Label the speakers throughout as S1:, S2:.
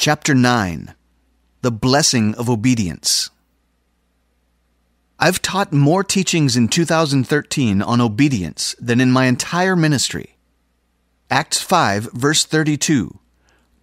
S1: Chapter 9 The Blessing of Obedience. I've taught more teachings in 2013 on obedience than in my entire ministry. Acts 5, verse 32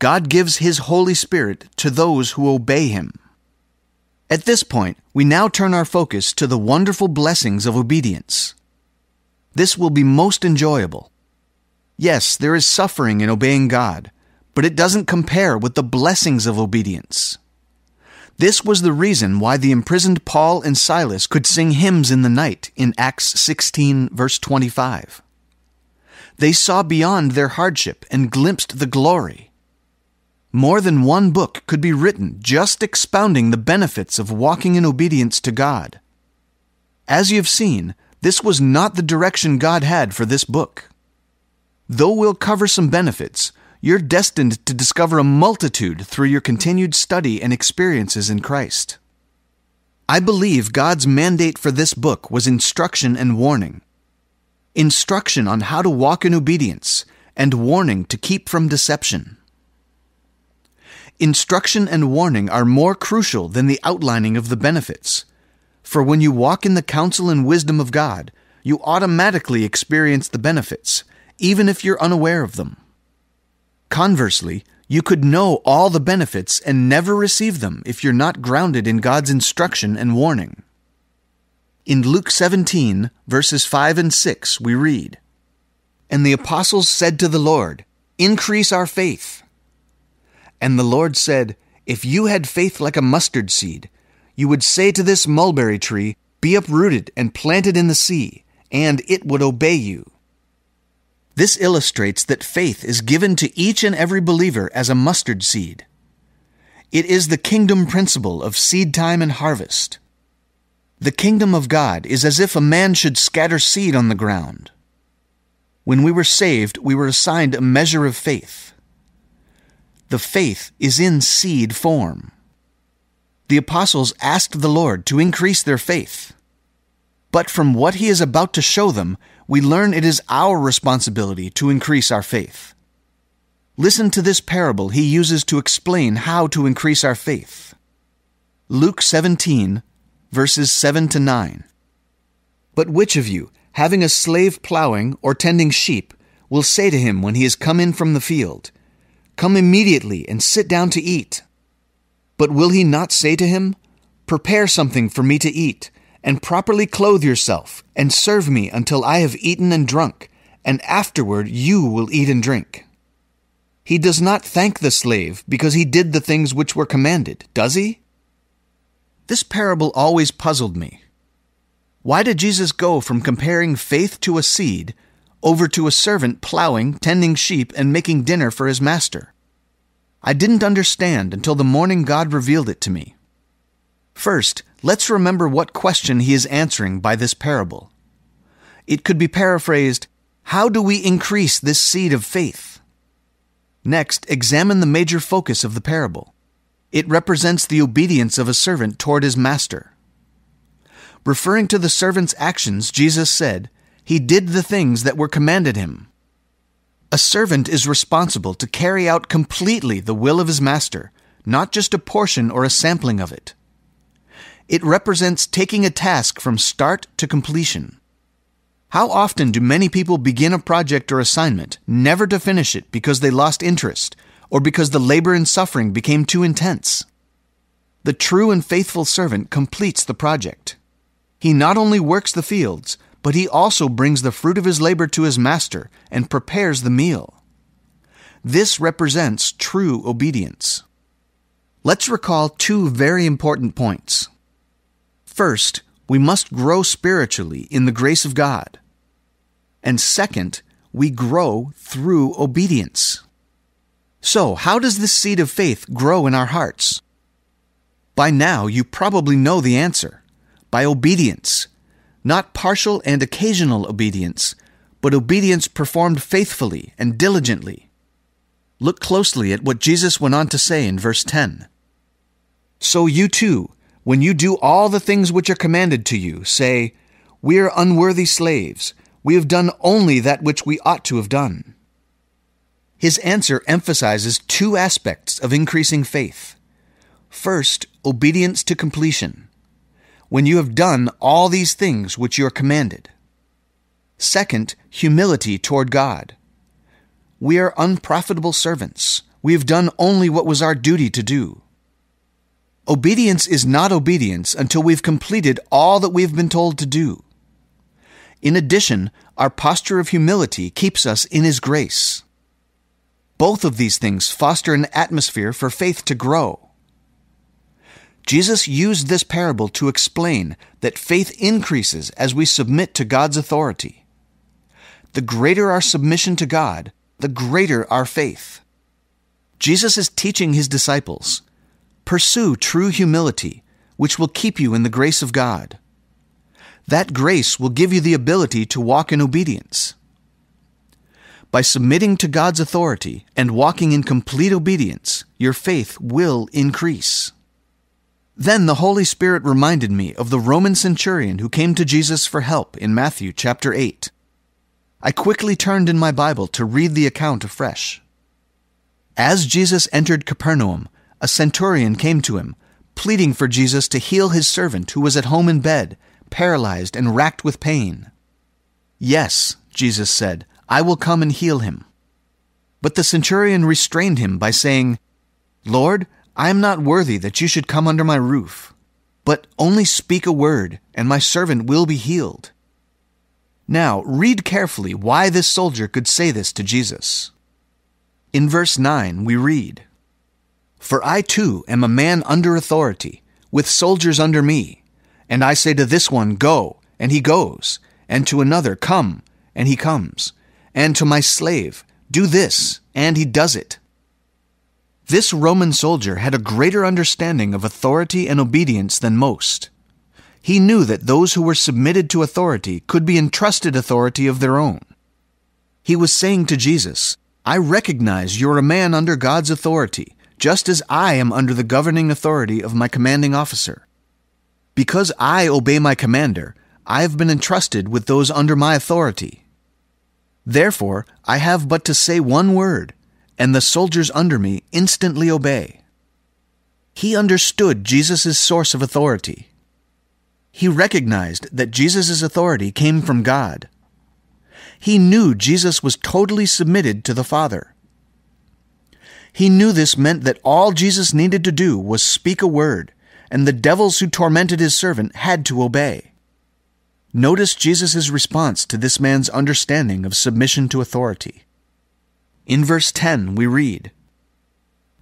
S1: God gives His Holy Spirit to those who obey Him. At this point, we now turn our focus to the wonderful blessings of obedience. This will be most enjoyable. Yes, there is suffering in obeying God but it doesn't compare with the blessings of obedience. This was the reason why the imprisoned Paul and Silas could sing hymns in the night in Acts 16, verse 25. They saw beyond their hardship and glimpsed the glory. More than one book could be written just expounding the benefits of walking in obedience to God. As you've seen, this was not the direction God had for this book. Though we'll cover some benefits, you're destined to discover a multitude through your continued study and experiences in Christ. I believe God's mandate for this book was instruction and warning. Instruction on how to walk in obedience, and warning to keep from deception. Instruction and warning are more crucial than the outlining of the benefits. For when you walk in the counsel and wisdom of God, you automatically experience the benefits, even if you're unaware of them. Conversely, you could know all the benefits and never receive them if you're not grounded in God's instruction and warning. In Luke 17, verses 5 and 6, we read And the apostles said to the Lord, Increase our faith. And the Lord said, If you had faith like a mustard seed, you would say to this mulberry tree, Be uprooted and planted in the sea, and it would obey you. This illustrates that faith is given to each and every believer as a mustard seed. It is the kingdom principle of seed time and harvest. The kingdom of God is as if a man should scatter seed on the ground. When we were saved, we were assigned a measure of faith. The faith is in seed form. The apostles asked the Lord to increase their faith. But from what he is about to show them, we learn it is our responsibility to increase our faith. Listen to this parable he uses to explain how to increase our faith. Luke 17, verses 7 to 9. But which of you, having a slave plowing or tending sheep, will say to him when he has come in from the field, Come immediately and sit down to eat? But will he not say to him, Prepare something for me to eat, and properly clothe yourself, and serve me until I have eaten and drunk, and afterward you will eat and drink. He does not thank the slave because he did the things which were commanded, does he? This parable always puzzled me. Why did Jesus go from comparing faith to a seed over to a servant plowing, tending sheep, and making dinner for his master? I didn't understand until the morning God revealed it to me. First, let's remember what question he is answering by this parable. It could be paraphrased How do we increase this seed of faith? Next, examine the major focus of the parable. It represents the obedience of a servant toward his master. Referring to the servant's actions, Jesus said, He did the things that were commanded him. A servant is responsible to carry out completely the will of his master, not just a portion or a sampling of it. It represents taking a task from start to completion. How often do many people begin a project or assignment, never to finish it because they lost interest, or because the labor and suffering became too intense? The true and faithful servant completes the project. He not only works the fields, but he also brings the fruit of his labor to his master and prepares the meal. This represents true obedience. Let's recall two very important points. First, we must grow spiritually in the grace of God. And second, we grow through obedience. So, how does this seed of faith grow in our hearts? By now, you probably know the answer by obedience, not partial and occasional obedience, but obedience performed faithfully and diligently. Look closely at what Jesus went on to say in verse 10. So you too, when you do all the things which are commanded to you, say, We are unworthy slaves. We have done only that which we ought to have done. His answer emphasizes two aspects of increasing faith. First, obedience to completion, when you have done all these things which you are commanded. Second, humility toward God. We are unprofitable servants. We have done only what was our duty to do. Obedience is not obedience until we've completed all that we've been told to do. In addition, our posture of humility keeps us in His grace. Both of these things foster an atmosphere for faith to grow. Jesus used this parable to explain that faith increases as we submit to God's authority. The greater our submission to God, the greater our faith. Jesus is teaching his disciples Pursue true humility, which will keep you in the grace of God. That grace will give you the ability to walk in obedience. By submitting to God's authority and walking in complete obedience, your faith will increase. Then the Holy Spirit reminded me of the Roman centurion who came to Jesus for help in Matthew chapter 8. I quickly turned in my Bible to read the account afresh. As Jesus entered Capernaum, a centurion came to him, pleading for Jesus to heal his servant who was at home in bed, paralyzed and racked with pain. Yes, Jesus said, I will come and heal him. But the centurion restrained him by saying, Lord, I am not worthy that you should come under my roof, but only speak a word, and my servant will be healed. Now, read carefully why this soldier could say this to Jesus. In verse 9, we read, for I too am a man under authority, with soldiers under me. And I say to this one, Go, and he goes, and to another, Come, and he comes, and to my slave, Do this, and he does it. This Roman soldier had a greater understanding of authority and obedience than most. He knew that those who were submitted to authority could be entrusted authority of their own. He was saying to Jesus, I recognize you're a man under God's authority just as I am under the governing authority of my commanding officer. Because I obey my commander, I have been entrusted with those under my authority. Therefore, I have but to say one word, and the soldiers under me instantly obey. He understood Jesus' source of authority. He recognized that Jesus' authority came from God. He knew Jesus was totally submitted to the Father. He knew this meant that all Jesus needed to do was speak a word, and the devils who tormented his servant had to obey. Notice Jesus' response to this man's understanding of submission to authority. In verse 10, we read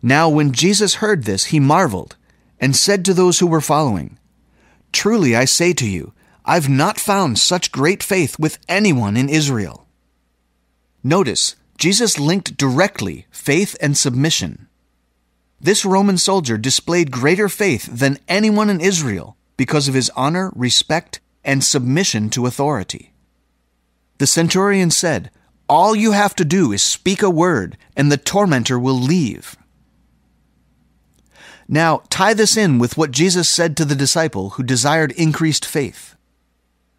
S1: Now, when Jesus heard this, he marveled and said to those who were following, Truly I say to you, I've not found such great faith with anyone in Israel. Notice Jesus linked directly faith and submission. This Roman soldier displayed greater faith than anyone in Israel because of his honor, respect, and submission to authority. The centurion said, All you have to do is speak a word, and the tormentor will leave. Now, tie this in with what Jesus said to the disciple who desired increased faith.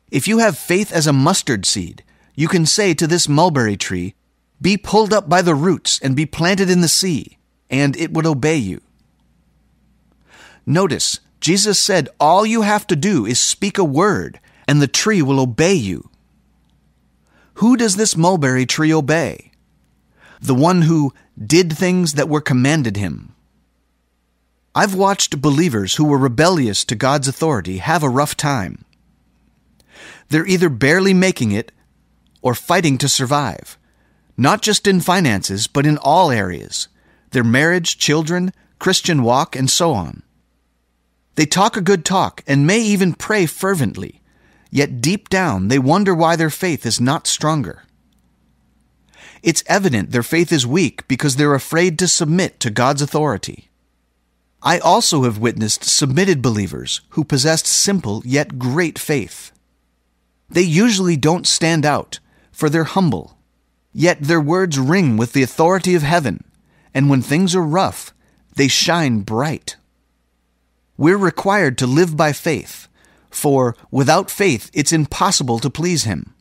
S1: If you have faith as a mustard seed, you can say to this mulberry tree, be pulled up by the roots and be planted in the sea, and it would obey you. Notice, Jesus said, All you have to do is speak a word, and the tree will obey you. Who does this mulberry tree obey? The one who did things that were commanded him. I've watched believers who were rebellious to God's authority have a rough time. They're either barely making it or fighting to survive not just in finances, but in all areas their marriage, children, Christian walk, and so on. They talk a good talk and may even pray fervently, yet deep down they wonder why their faith is not stronger. It's evident their faith is weak because they're afraid to submit to God's authority. I also have witnessed submitted believers who possessed simple yet great faith. They usually don't stand out, for they're humble Yet their words ring with the authority of heaven, and when things are rough, they shine bright. We're required to live by faith, for without faith it's impossible to please him.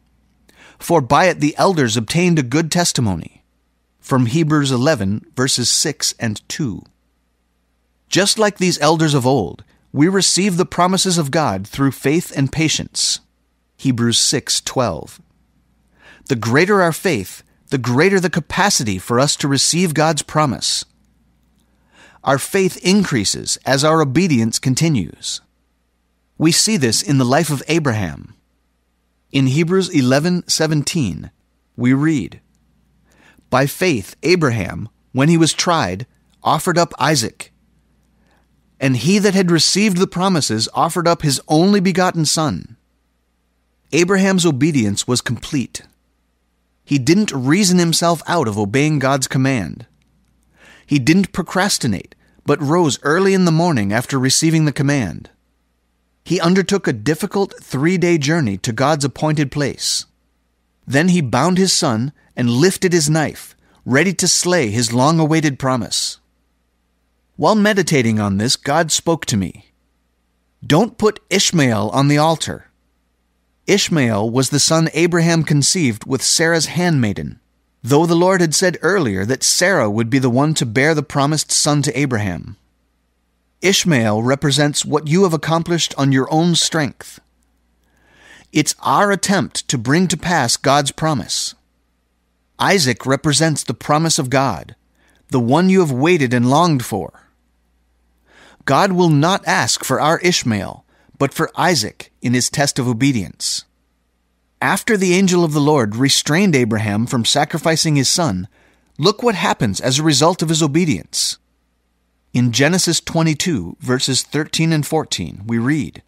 S1: For by it the elders obtained a good testimony. From Hebrews 11, verses 6 and 2. Just like these elders of old, we receive the promises of God through faith and patience. Hebrews 6, 12 the greater our faith, the greater the capacity for us to receive God's promise. Our faith increases as our obedience continues. We see this in the life of Abraham. In Hebrews 11:17, we read, "By faith Abraham, when he was tried, offered up Isaac. And he that had received the promises offered up his only begotten son." Abraham's obedience was complete. He didn't reason himself out of obeying God's command. He didn't procrastinate, but rose early in the morning after receiving the command. He undertook a difficult three day journey to God's appointed place. Then he bound his son and lifted his knife, ready to slay his long awaited promise. While meditating on this, God spoke to me Don't put Ishmael on the altar. Ishmael was the son Abraham conceived with Sarah's handmaiden, though the Lord had said earlier that Sarah would be the one to bear the promised son to Abraham. Ishmael represents what you have accomplished on your own strength. It's our attempt to bring to pass God's promise. Isaac represents the promise of God, the one you have waited and longed for. God will not ask for our Ishmael, but for Isaac in his test of obedience. After the angel of the Lord restrained Abraham from sacrificing his son, look what happens as a result of his obedience. In Genesis 22, verses 13 and 14, we read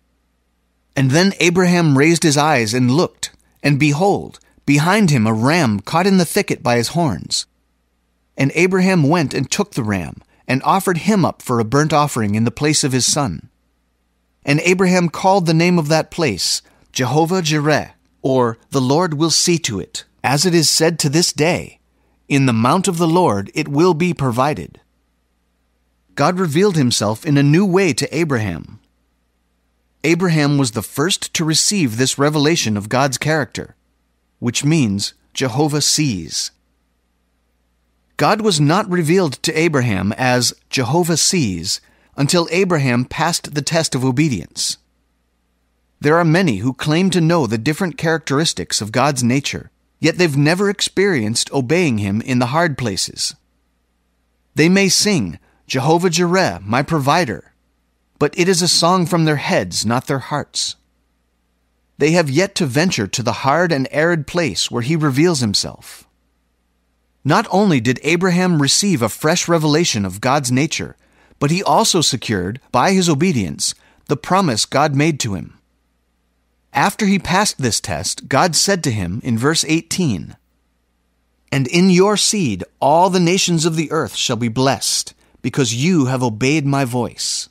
S1: And then Abraham raised his eyes and looked, and behold, behind him a ram caught in the thicket by his horns. And Abraham went and took the ram, and offered him up for a burnt offering in the place of his son. And Abraham called the name of that place Jehovah Jireh, or the Lord will see to it, as it is said to this day In the mount of the Lord it will be provided. God revealed himself in a new way to Abraham. Abraham was the first to receive this revelation of God's character, which means Jehovah sees. God was not revealed to Abraham as Jehovah sees until Abraham passed the test of obedience. There are many who claim to know the different characteristics of God's nature, yet they've never experienced obeying Him in the hard places. They may sing, Jehovah Jireh, my provider, but it is a song from their heads, not their hearts. They have yet to venture to the hard and arid place where He reveals Himself. Not only did Abraham receive a fresh revelation of God's nature, but he also secured, by his obedience, the promise God made to him. After he passed this test, God said to him in verse 18, And in your seed all the nations of the earth shall be blessed, because you have obeyed my voice.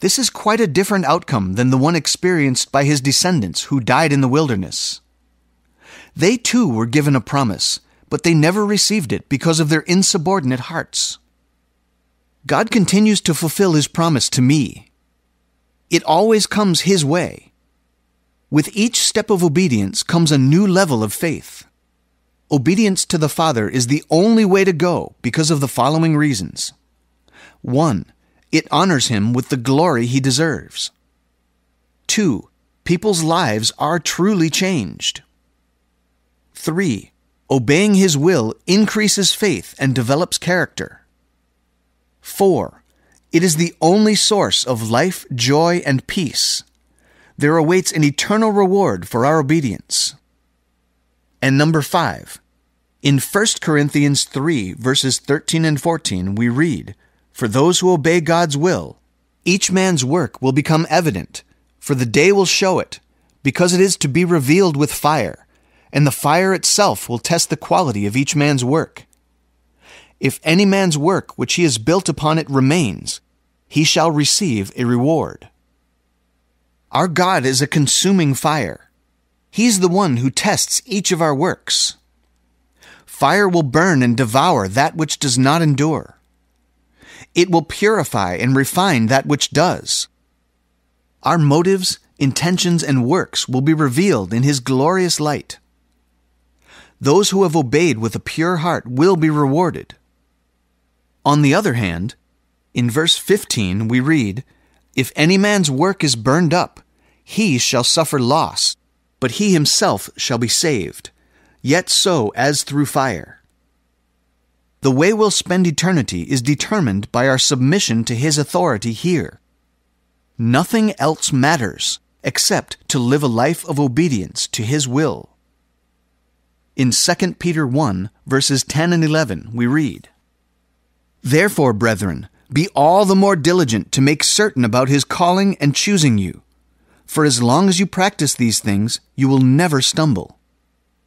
S1: This is quite a different outcome than the one experienced by his descendants who died in the wilderness. They too were given a promise, but they never received it because of their insubordinate hearts. God continues to fulfill his promise to me. It always comes his way. With each step of obedience comes a new level of faith. Obedience to the Father is the only way to go because of the following reasons. 1. It honors him with the glory he deserves. 2. People's lives are truly changed. 3. Obeying his will increases faith and develops character. Four, it is the only source of life, joy, and peace. There awaits an eternal reward for our obedience. And number five, in 1 Corinthians 3, verses 13 and 14, we read, For those who obey God's will, each man's work will become evident, for the day will show it, because it is to be revealed with fire, and the fire itself will test the quality of each man's work. If any man's work which he has built upon it remains, he shall receive a reward. Our God is a consuming fire. He's the one who tests each of our works. Fire will burn and devour that which does not endure. It will purify and refine that which does. Our motives, intentions, and works will be revealed in His glorious light. Those who have obeyed with a pure heart will be rewarded. On the other hand, in verse 15 we read, If any man's work is burned up, he shall suffer loss, but he himself shall be saved, yet so as through fire. The way we'll spend eternity is determined by our submission to His authority here. Nothing else matters except to live a life of obedience to His will. In 2 Peter 1, verses 10 and 11, we read, Therefore, brethren, be all the more diligent to make certain about his calling and choosing you. For as long as you practice these things, you will never stumble.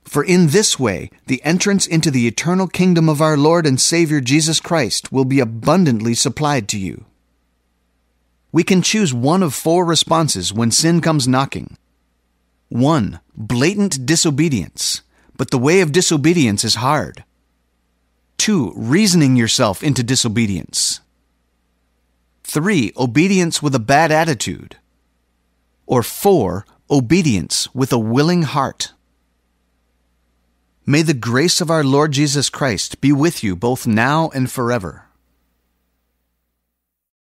S1: For in this way, the entrance into the eternal kingdom of our Lord and Savior Jesus Christ will be abundantly supplied to you. We can choose one of four responses when sin comes knocking. 1. Blatant disobedience. But the way of disobedience is hard. 2. Reasoning yourself into disobedience. 3. Obedience with a bad attitude. Or 4. Obedience with a willing heart. May the grace of our Lord Jesus Christ be with you both now and forever.